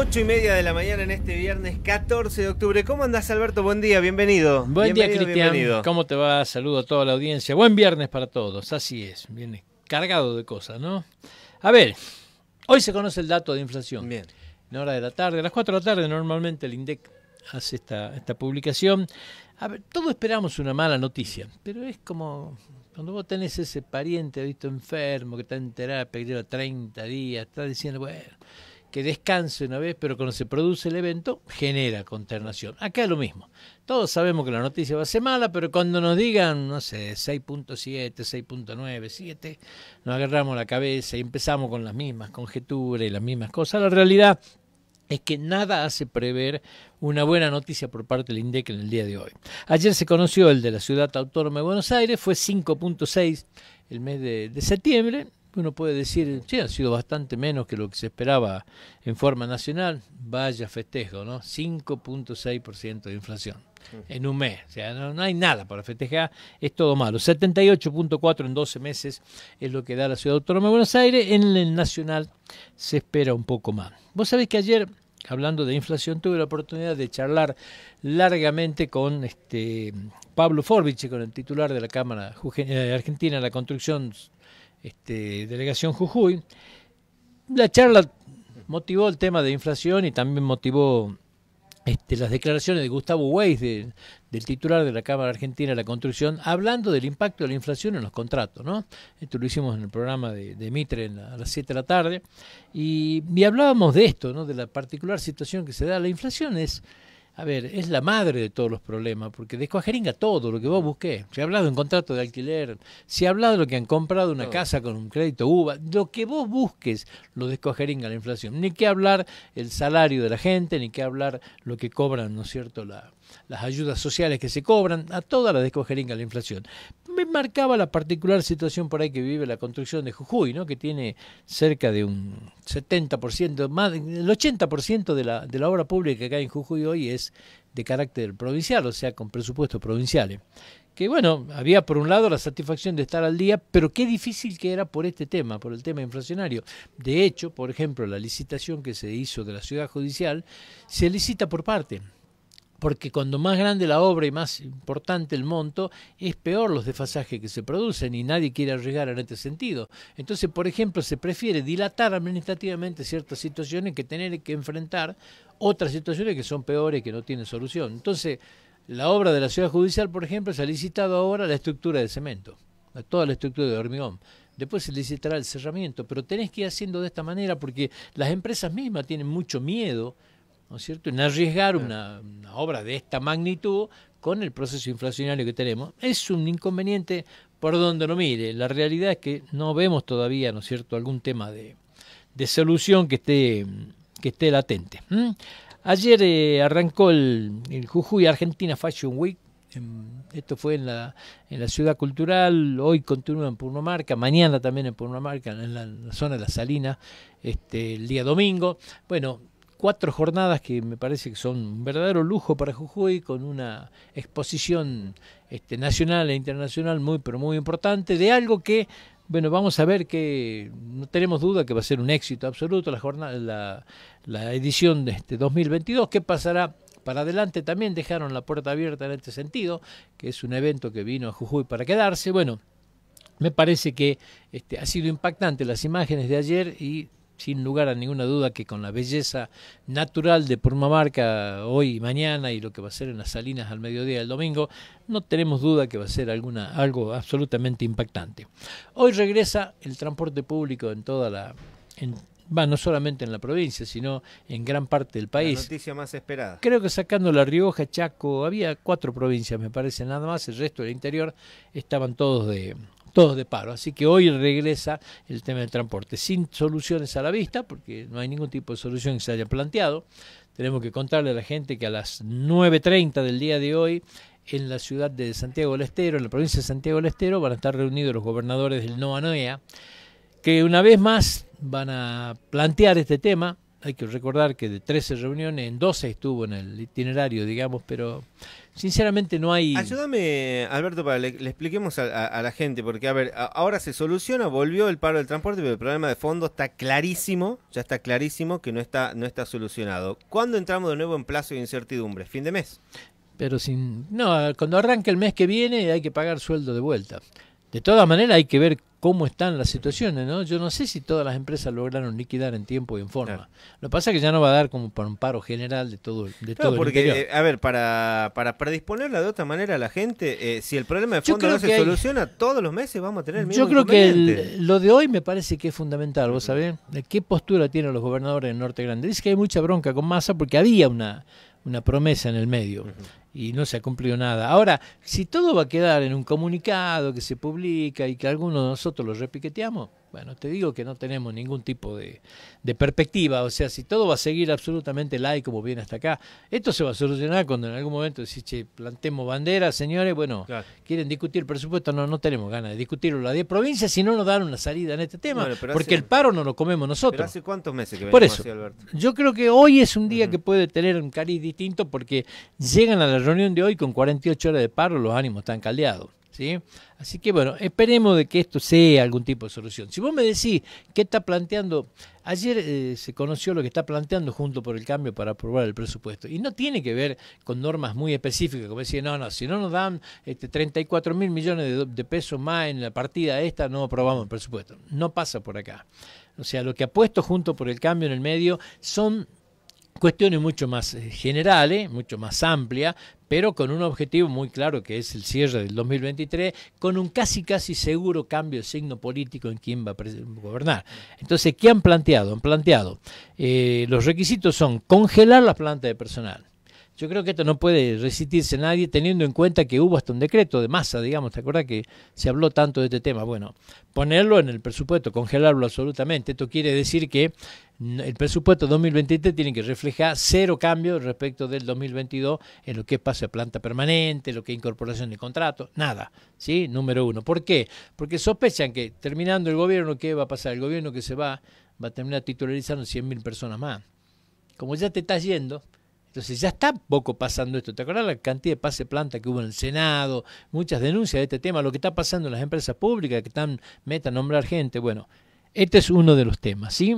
8 y media de la mañana en este viernes 14 de octubre. ¿Cómo andás, Alberto? Buen día, bienvenido. Buen día, Cristian. ¿Cómo te va? Saludo a toda la audiencia. Buen viernes para todos, así es. Viene cargado de cosas, ¿no? A ver, hoy se conoce el dato de inflación. Bien. En hora de la tarde, a las 4 de la tarde normalmente el INDEC hace esta, esta publicación. A ver, todos esperamos una mala noticia, pero es como cuando vos tenés ese pariente, visto enfermo, que está en terapia, que lleva 30 días, está diciendo, bueno que descanse una vez, pero cuando se produce el evento genera consternación. Acá es lo mismo. Todos sabemos que la noticia va a ser mala, pero cuando nos digan, no sé, 6.7, 6.9, 7, nos agarramos la cabeza y empezamos con las mismas conjeturas y las mismas cosas. La realidad es que nada hace prever una buena noticia por parte del INDEC en el día de hoy. Ayer se conoció el de la Ciudad Autónoma de Buenos Aires, fue 5.6 el mes de, de septiembre, uno puede decir, sí, ha sido bastante menos que lo que se esperaba en forma nacional, vaya festejo, ¿no? 5.6% de inflación en un mes, o sea, no, hay nada para festejar, es todo malo. 78.4 en 12 meses es lo que da la Ciudad Autónoma de Buenos Aires, en el nacional se espera un poco más. Vos sabés que ayer, hablando de inflación, tuve la oportunidad de charlar largamente con este Pablo Forbici, con el titular de la Cámara eh, Argentina de la Construcción este, delegación Jujuy. La charla motivó el tema de inflación y también motivó este, las declaraciones de Gustavo Weiss, del titular de la Cámara Argentina de la Construcción, hablando del impacto de la inflación en los contratos. ¿no? Esto lo hicimos en el programa de, Mitre a las 7 de la tarde. Y, y, hablábamos de esto, ¿no? de la particular situación que se da. La inflación es a ver, es la madre de todos los problemas, porque descuajeringa todo lo que vos busqué. Se ha hablado de un contrato de alquiler, se ha hablado de lo que han comprado una casa con un crédito UVA, lo que vos busques lo descuajeringa la inflación. Ni que hablar el salario de la gente, ni que hablar lo que cobran, ¿no es cierto?, las ayudas sociales que se cobran, a toda la descuajeringa la inflación me marcaba la particular situación por ahí que vive la construcción de Jujuy, ¿no? que tiene cerca de un 70%, más el 80% de la, de la obra pública que hay en Jujuy hoy es de carácter provincial, o sea, con presupuestos provinciales. Que bueno, había por un lado la satisfacción de estar al día, pero qué difícil que era por este tema, por el tema inflacionario. De hecho, por ejemplo, la licitación que se hizo de la ciudad judicial se licita por parte porque cuando más grande la obra y más importante el monto, es peor los desfasajes que se producen y nadie quiere arriesgar en este sentido. Entonces, por ejemplo, se prefiere dilatar administrativamente ciertas situaciones que tener que enfrentar otras situaciones que son peores, que no tienen solución. Entonces, la obra de la ciudad judicial, por ejemplo, se ha licitado ahora la estructura de cemento, toda la estructura de hormigón. Después se licitará el cerramiento, pero tenés que ir haciendo de esta manera porque las empresas mismas tienen mucho miedo ¿no es cierto?, en arriesgar una, obra de esta magnitud con el proceso inflacionario que tenemos. Es un inconveniente por donde lo mire. La realidad es que no vemos todavía, ¿no es cierto?, algún tema de, solución que esté, que esté latente. Ayer eh, arrancó el, Jujuy Argentina Fashion Week. esto fue en la, en la Ciudad Cultural, hoy continúa en Marca, mañana también en Purnomarca, en en la zona de la Salina, este, el día domingo. Bueno, cuatro jornadas que me parece que son un verdadero lujo para Jujuy, con una exposición este, nacional e internacional muy, pero muy importante, de algo que, bueno, vamos a ver que no tenemos duda que va a ser un éxito absoluto la, jornada, la, edición de este 2022, que pasará para adelante. También dejaron la puerta abierta en este sentido, que es un evento que vino a Jujuy para quedarse. Bueno, me parece que este, ha sido impactante las imágenes de ayer y sin lugar a ninguna duda que con la belleza natural de Purmamarca hoy y mañana y lo que va a ser en las salinas al mediodía del domingo, no tenemos duda que va a ser alguna, algo absolutamente impactante. Hoy regresa el transporte público en toda la... va no solamente en la provincia, sino en gran parte del país. La noticia más esperada. Creo que sacando La Rioja, Chaco, había cuatro provincias, me parece, nada más, el resto del interior estaban todos de, todos de paro. Así que hoy regresa el tema del transporte, sin soluciones a la vista, porque no hay ningún tipo de solución que se haya planteado. Tenemos que contarle a la gente que a las 9.30 del día de hoy en la ciudad de Santiago del Estero, en la provincia de Santiago del Estero, van a estar reunidos los gobernadores del NOA-NOEA, que una vez más van a plantear este tema. Hay que recordar que de 13 reuniones, en 12 estuvo en el itinerario, digamos, pero Sinceramente no hay... Ayúdame, Alberto, para le, le expliquemos a, la gente, porque a ver, ahora se soluciona, volvió el paro del transporte, pero el problema de fondo está clarísimo, ya está clarísimo que no está, no está solucionado. ¿Cuándo entramos de nuevo en plazo de incertidumbre? ¿Fin de mes? Pero sin... No, cuando arranque el mes que viene hay que pagar sueldo de vuelta. De todas maneras hay que ver cómo están las situaciones, ¿no? Yo no sé si todas las empresas lograron liquidar en tiempo y en forma. Lo que pasa es que ya no va a dar como para un paro general de todo, de todo porque, eh, a ver, para, para predisponerla de otra manera a la gente, eh, si el problema de fondo no se soluciona todos los meses, vamos a tener el mismo Yo creo que lo de hoy me parece que es fundamental, ¿vos sabés? ¿Qué postura tienen los gobernadores del Norte Grande? Dice que hay mucha bronca con Massa porque había una una promesa en el medio y no se ha cumplido nada. Ahora, si todo va a quedar en un comunicado que se publica y que algunos de nosotros lo repiqueteamos, bueno, te digo que no tenemos ningún tipo de, perspectiva, o sea, si todo va a seguir absolutamente laico como viene hasta acá, esto se va a solucionar cuando en algún momento decís, che, plantemos banderas, señores, bueno, quieren discutir presupuesto, no, no tenemos ganas de discutirlo La 10 provincias si no nos dan una salida en este tema, porque el paro no lo comemos nosotros. hace cuántos meses que Por eso, Alberto? yo creo que hoy es un día que puede tener un cariz distinto porque llegan a la reunión de hoy con 48 horas de paro, los ánimos están caldeados. ¿sí? Así que bueno, esperemos de que esto sea algún tipo de solución. Si vos me decís qué está planteando, ayer eh, se conoció lo que está planteando junto por el cambio para aprobar el presupuesto. Y no tiene que ver con normas muy específicas, como decir, no, no, si no nos dan este, 34 mil millones de, de pesos más en la partida esta, no aprobamos el presupuesto. No pasa por acá. O sea, lo que ha puesto junto por el cambio en el medio son cuestiones mucho más eh, generales, mucho más amplias, pero con un objetivo muy claro que es el cierre del 2023, con un casi casi seguro cambio de signo político en quién va a gobernar. Entonces, ¿qué han planteado? Han planteado, eh, los requisitos son congelar la planta de personal, yo creo que esto no puede resistirse nadie teniendo en cuenta que hubo hasta un decreto de masa, digamos, ¿te acuerdas que se habló tanto de este tema? Bueno, ponerlo en el presupuesto, congelarlo absolutamente. Esto quiere decir que el presupuesto 2023 tiene que reflejar cero cambios respecto del 2022 en lo que paso a planta permanente, lo que es incorporación de contratos, nada, ¿sí? Número uno. ¿Por qué? Porque sospechan que terminando el gobierno, ¿qué va a pasar? El gobierno que se va va a terminar titularizando 100.000 personas más. Como ya te estás yendo, entonces ya está poco pasando esto. ¿Te acuerdas la cantidad de pase planta que hubo en el Senado? Muchas denuncias de este tema, lo que está pasando en las empresas públicas que están metas a nombrar gente. Bueno, este es uno de los temas. ¿sí?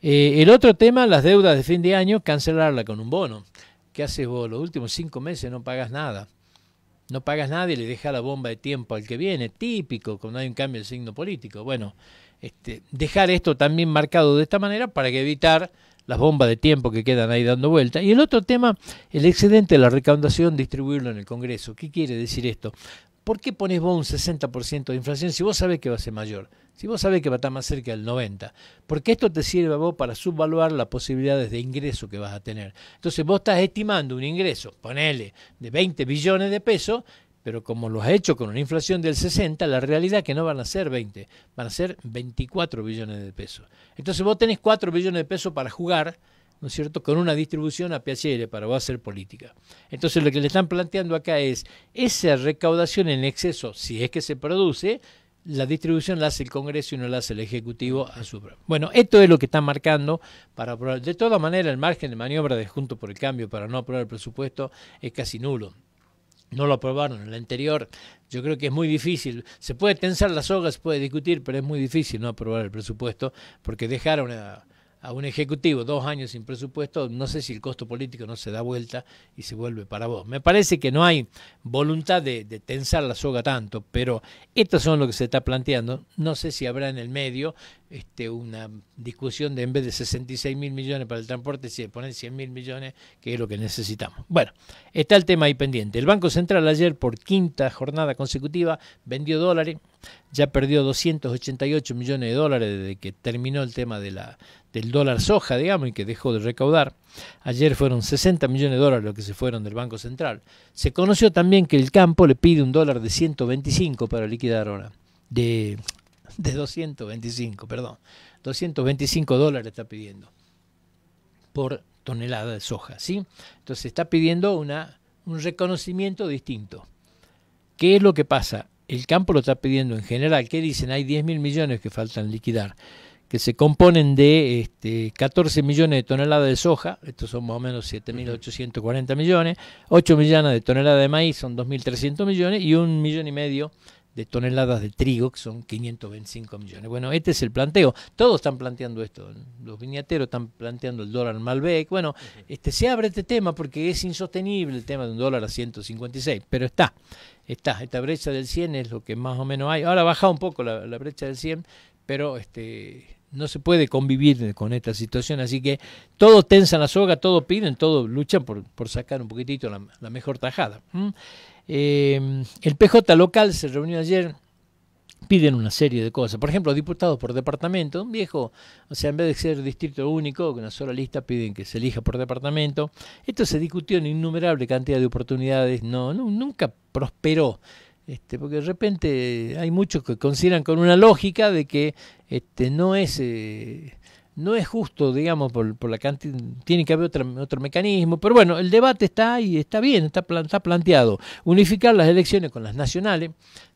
Eh, el otro tema, las deudas de fin de año, cancelarla con un bono. ¿Qué haces vos? Los últimos cinco meses no pagas nada. No pagas nada y le dejas la bomba de tiempo al que viene, típico, cuando hay un cambio de signo político. Bueno, este, dejar esto también marcado de esta manera para que evitar las bombas de tiempo que quedan ahí dando vuelta. Y el otro tema, el excedente de la recaudación, distribuirlo en el Congreso. ¿Qué quiere decir esto? ¿Por qué pones vos un 60% de inflación si vos sabés que va a ser mayor? Si vos sabés que va a estar más cerca del 90%. Porque esto te sirve a vos para subvaluar las posibilidades de ingreso que vas a tener. Entonces vos estás estimando un ingreso, ponele, de 20 billones de pesos, pero como lo ha hecho con una inflación del 60, la realidad es que no van a ser 20, van a ser 24 billones de pesos. Entonces vos tenés 4 billones de pesos para jugar, ¿no es cierto?, con una distribución a piacere para vos hacer política. Entonces lo que le están planteando acá es esa recaudación en exceso, si es que se produce, la distribución la hace el Congreso y no la hace el Ejecutivo a su Bueno, esto es lo que están marcando para aprobar. De todas maneras, el margen de maniobra de Junto por el Cambio para no aprobar el presupuesto es casi nulo no lo aprobaron en el anterior. Yo creo que es muy difícil. Se puede tensar las sogas se puede discutir, pero es muy difícil no aprobar el presupuesto porque dejaron a un ejecutivo dos años sin presupuesto, no sé si el costo político no se da vuelta y se vuelve para vos. Me parece que no hay voluntad de, tensar la soga tanto, pero estos son lo que se está planteando. No sé si habrá en el medio este, una discusión de en vez de 66 mil millones para el transporte, si ponen 100 mil millones, que es lo que necesitamos. Bueno, está el tema ahí pendiente. El Banco Central ayer por quinta jornada consecutiva vendió dólares, ya perdió 288 millones de dólares desde que terminó el tema de la, del dólar soja, digamos, y que dejó de recaudar. Ayer fueron 60 millones de dólares los que se fueron del Banco Central. Se conoció también que el campo le pide un dólar de 125 para liquidar ahora, de, de 225, perdón, 225 dólares está pidiendo por tonelada de soja, ¿sí? Entonces está pidiendo una, un reconocimiento distinto. ¿Qué es lo que pasa? el campo lo está pidiendo en general, ¿Qué dicen hay diez mil millones que faltan liquidar, que se componen de este, 14 millones de toneladas de soja, estos son más o menos 7.840 millones, 8 millones de toneladas de maíz son 2.300 millones y un millón y medio de toneladas de trigo, que son 525 millones. Bueno, este es el planteo. Todos están planteando esto. Los viñateros están planteando el dólar Malbec. Bueno, este, se abre este tema porque es insostenible el tema de un dólar a 156, pero está. Está, esta brecha del 100 es lo que más o menos hay. Ahora bajado un poco la, brecha del 100, pero este, no se puede convivir con esta situación, así que todos tensan la soga, todos piden, todos luchan por, por sacar un poquitito la, mejor tajada. Eh, el PJ local se reunió ayer, piden una serie de cosas. Por ejemplo, diputados por departamento, un viejo, o sea, en vez de ser distrito único, con una sola lista, piden que se elija por departamento. Esto se discutió en innumerable cantidad de oportunidades, no, nunca prosperó. Este, porque de repente hay muchos que consideran con una lógica de que este, no es... Eh, no es justo, digamos, por, por la cantidad, tiene que haber otro, otro, mecanismo, pero bueno, el debate está ahí, está bien, está planteado. Unificar las elecciones con las nacionales,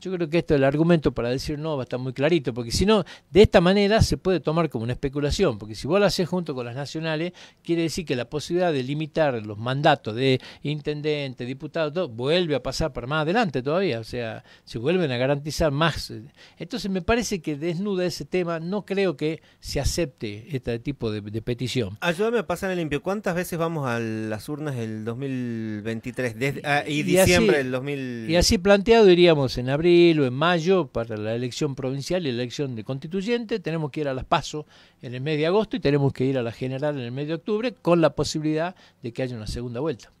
yo creo que esto es el argumento para decir no, va a estar muy clarito, porque si no, de esta manera se puede tomar como una especulación, porque si vos lo haces junto con las nacionales, quiere decir que la posibilidad de limitar los mandatos de intendente, diputado, vuelve a pasar para más adelante todavía, o sea, se vuelven a garantizar más. Entonces me parece que desnuda ese tema, no creo que se acepte este tipo de, petición. Ayúdame ah, a pasar el limpio, ¿cuántas veces vamos a las urnas el 2023 ah, y, diciembre del 2000? Y así planteado iríamos en abril abril o en mayo para la elección provincial y la elección de constituyente, tenemos que ir a las PASO en el mes de agosto y tenemos que ir a la general en el mes de octubre con la posibilidad de que haya una segunda vuelta.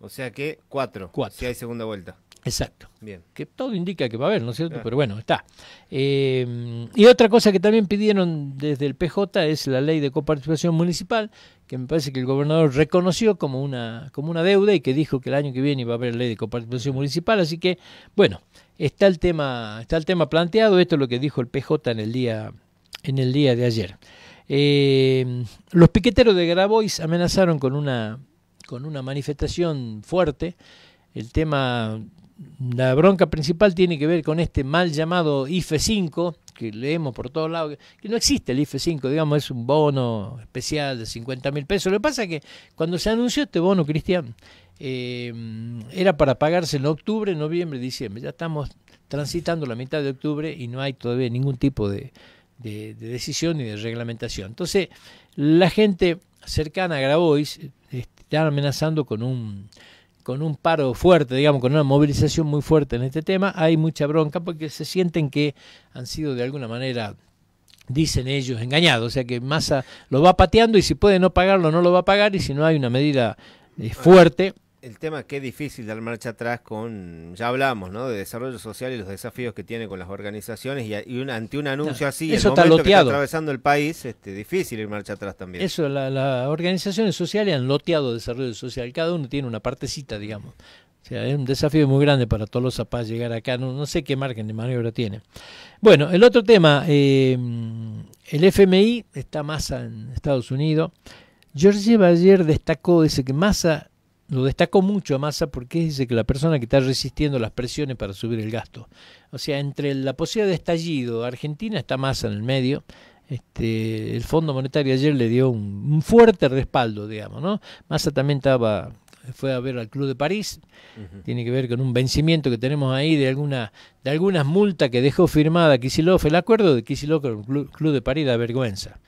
O sea que cuatro, cuatro. si hay segunda vuelta. Exacto. Bien. Que todo indica que va a haber, ¿no es cierto? Ah. Pero bueno, está. Eh, y otra cosa que también pidieron desde el PJ es la ley de coparticipación municipal, que me parece que el gobernador reconoció como una, como una deuda y que dijo que el año que viene iba a haber ley de coparticipación municipal. Así que, bueno, está el tema, está el tema planteado. Esto es lo que dijo el PJ en el día, en el día de ayer. Eh, los piqueteros de Grabois amenazaron con una, con una manifestación fuerte. El tema la bronca principal tiene que ver con este mal llamado IFE 5, que leemos por todos lados, que no existe el IFE 5, digamos, es un bono especial de 50 mil pesos. Lo que pasa es que cuando se anunció este bono, Cristian, eh, era para pagarse en octubre, noviembre, diciembre. Ya estamos transitando la mitad de octubre y no hay todavía ningún tipo de, de decisión ni de reglamentación. Entonces, la gente cercana a Grabois eh, está amenazando con un con un paro fuerte, digamos, con una movilización muy fuerte en este tema, hay mucha bronca porque se sienten que han sido de alguna manera dicen ellos, engañados. O sea que Massa lo va pateando y si puede no pagarlo, no lo va a pagar y si no hay una medida eh, fuerte, el tema que es difícil dar marcha atrás con, ya hablamos, ¿no? De desarrollo social y los desafíos que tiene con las organizaciones y, ante un anuncio así, eso el momento que está atravesando el país, este, difícil ir marcha atrás también. Eso, las organizaciones sociales han loteado desarrollo social, cada uno tiene una partecita, digamos. O sea, es un desafío muy grande para todos los zapatos llegar acá, no, sé qué margen de maniobra tiene. Bueno, el otro tema, eh, el FMI está Massa en Estados Unidos. George Bayer destacó, dice que Massa lo destacó mucho a Massa porque dice que la persona que está resistiendo las presiones para subir el gasto. O sea, entre la posibilidad de estallido, Argentina está Massa en el medio. Este, el Fondo Monetario ayer le dio un, fuerte respaldo, digamos, ¿no? Massa también estaba fue a ver al Club de París, tiene que ver con un vencimiento que tenemos ahí de alguna de algunas multas que dejó firmada Kisilov, el acuerdo de Kisilov con el Club de París da vergüenza.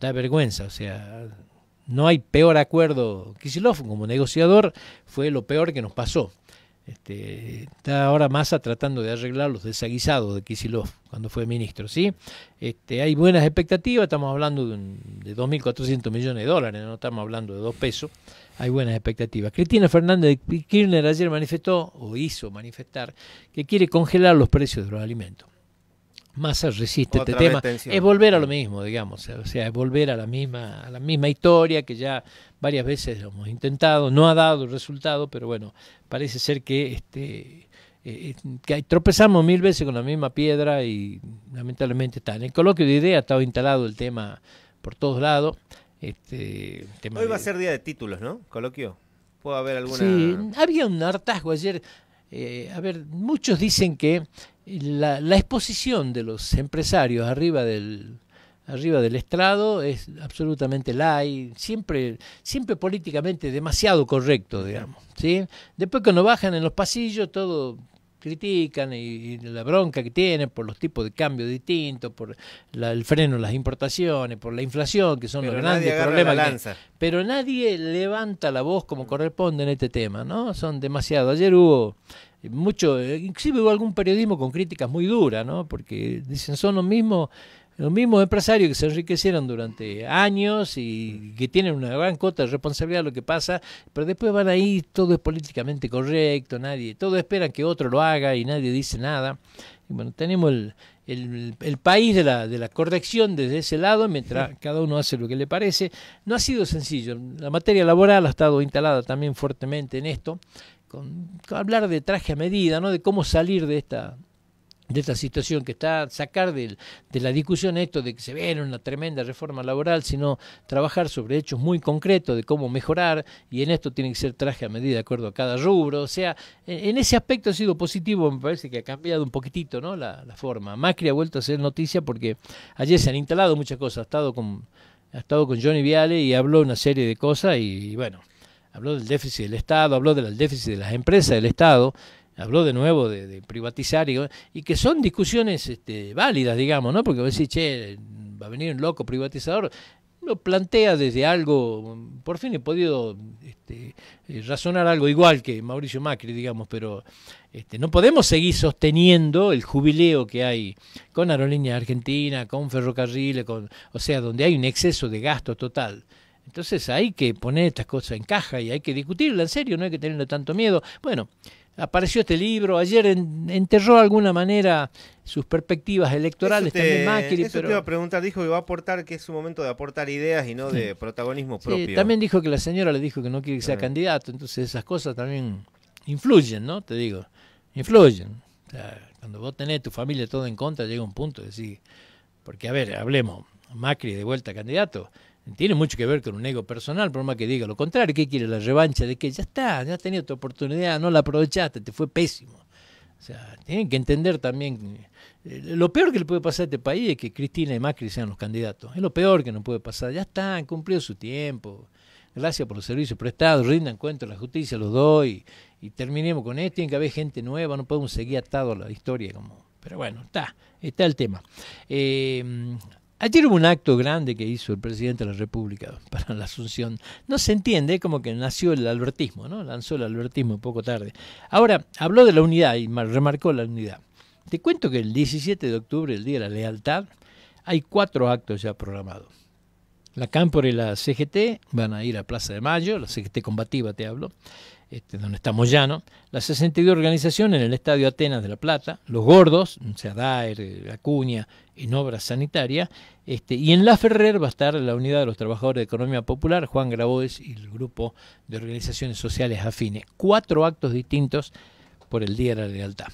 Da vergüenza, o sea, no hay peor acuerdo. Kisilov como negociador fue lo peor que nos pasó. Este, está ahora Massa tratando de arreglar los desaguisados de Kisilov cuando fue ministro. ¿sí? Este, hay buenas expectativas, estamos hablando de, de 2.400 millones de dólares, no estamos hablando de dos pesos. Hay buenas expectativas. Cristina Fernández de Kirchner ayer manifestó, o hizo manifestar, que quiere congelar los precios de los alimentos más resiste este tema. Es volver a lo mm. mismo, digamos. O sea, es volver a la misma, a la misma historia que ya varias veces hemos intentado. No ha dado resultado, pero bueno, parece ser que este eh, eh, que tropezamos mil veces con la misma piedra y lamentablemente está. En el coloquio de ideas estado instalado el tema por todos lados. Este, Hoy va a ser día de títulos, ¿no? Coloquio. ¿Puede haber alguna...? Sí, había un hartazgo ayer. Eh, a ver, muchos dicen que la, exposición de los empresarios arriba del arriba del estrado es absolutamente light, siempre, siempre políticamente demasiado correcto, digamos. ¿sí? Después cuando bajan en los pasillos, todo critican y, la bronca que tienen por los tipos de cambio distintos, por el freno, las importaciones, por la inflación, que son los grandes problemas. lanza. pero nadie levanta la voz como corresponde en este tema, ¿no? Son demasiado. Ayer hubo mucho, eh, inclusive hubo algún periodismo con críticas muy duras, ¿no? Porque dicen, son los mismos los mismos empresarios que se enriquecieron durante años y que tienen una gran cuota de responsabilidad de lo que pasa, pero después van ahí, todo es políticamente correcto, nadie, todo esperan que otro lo haga y nadie dice nada. Y bueno, tenemos el, el, país de la, de la corrección desde ese lado, mientras cada uno hace lo que le parece. No ha sido sencillo, la materia laboral ha estado instalada también fuertemente en esto, con, con hablar de traje a medida, ¿no? de cómo salir de esta de esta situación que está, sacar de, de, la discusión esto de que se viene una tremenda reforma laboral, sino trabajar sobre hechos muy concretos de cómo mejorar, y en esto tiene que ser traje a medida de acuerdo a cada rubro, o sea, en, ese aspecto ha sido positivo, me parece que ha cambiado un poquitito ¿no? la, la forma. Macri ha vuelto a ser noticia porque ayer se han instalado muchas cosas, ha estado con, ha estado con Johnny Viale y habló una serie de cosas y bueno, habló del déficit del Estado, habló del déficit de las empresas del Estado, habló de nuevo de, privatizar y, que son discusiones este, válidas, digamos, ¿no? Porque vos decís, che, va a venir un loco privatizador. Lo plantea desde algo, por fin he podido este, eh, razonar algo igual que Mauricio Macri, digamos, pero este, no podemos seguir sosteniendo el jubileo que hay con Aerolínea Argentina, con ferrocarriles, con, o sea, donde hay un exceso de gasto total. Entonces hay que poner estas cosas en caja y hay que discutirla en serio, no hay que tenerle tanto miedo. Bueno, apareció este libro. Ayer enterró de alguna manera sus perspectivas electorales también Macri. Eso pero... te iba a preguntar, dijo que va a aportar, que es su momento de aportar ideas y no de protagonismo propio. También dijo que la señora le dijo que no quiere que sea candidato, entonces esas cosas también influyen, ¿no? Te digo, influyen. cuando vos tenés tu familia todo en contra, llega un punto de decir, porque a ver, hablemos, Macri de vuelta candidato, tiene mucho que ver con un ego personal, por más que diga lo contrario. ¿Qué quiere la revancha? De que ya está, ya has tenido tu oportunidad, no la aprovechaste, te fue pésimo. O sea, tienen que entender también. Eh, lo peor que le puede pasar a este país es que Cristina y Macri sean los candidatos. Es lo peor que nos puede pasar. Ya está, han cumplido su tiempo. Gracias por los servicios prestados, rindan cuenta la justicia, los doy. Y terminemos con esto. Tiene que haber gente nueva, no podemos seguir atados a la historia. como Pero bueno, está, está el tema. Eh, Ayer hubo un acto grande que hizo el presidente de la República para la asunción. No se entiende, como que nació el albertismo, ¿no? Lanzó el albertismo poco tarde. Ahora, habló de la unidad y remarcó la unidad. Te cuento que el 17 de octubre, el Día de la Lealtad, hay cuatro actos ya programados. La Cámpora y la CGT van a ir a Plaza de Mayo, la CGT combativa te hablo este, donde ya no la 62 organización en el Estadio Atenas de La Plata, Los Gordos, o sea, Daer, Acuña, en Obras Sanitarias, este, y en La Ferrer va a estar la Unidad de los Trabajadores de Economía Popular, Juan Grabois y el grupo de organizaciones sociales afines. Cuatro actos distintos por el Día de la Lealtad.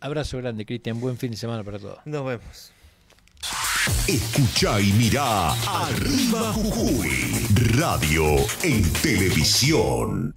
Abrazo grande, Cristian. Buen fin de semana para todos. Nos vemos. Escucha y mira Arriba Jujuy, radio en televisión.